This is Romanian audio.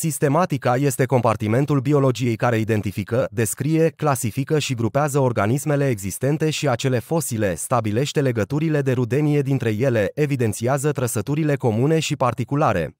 Sistematica este compartimentul biologiei care identifică, descrie, clasifică și grupează organismele existente și acele fosile, stabilește legăturile de rudenie dintre ele, evidențiază trăsăturile comune și particulare.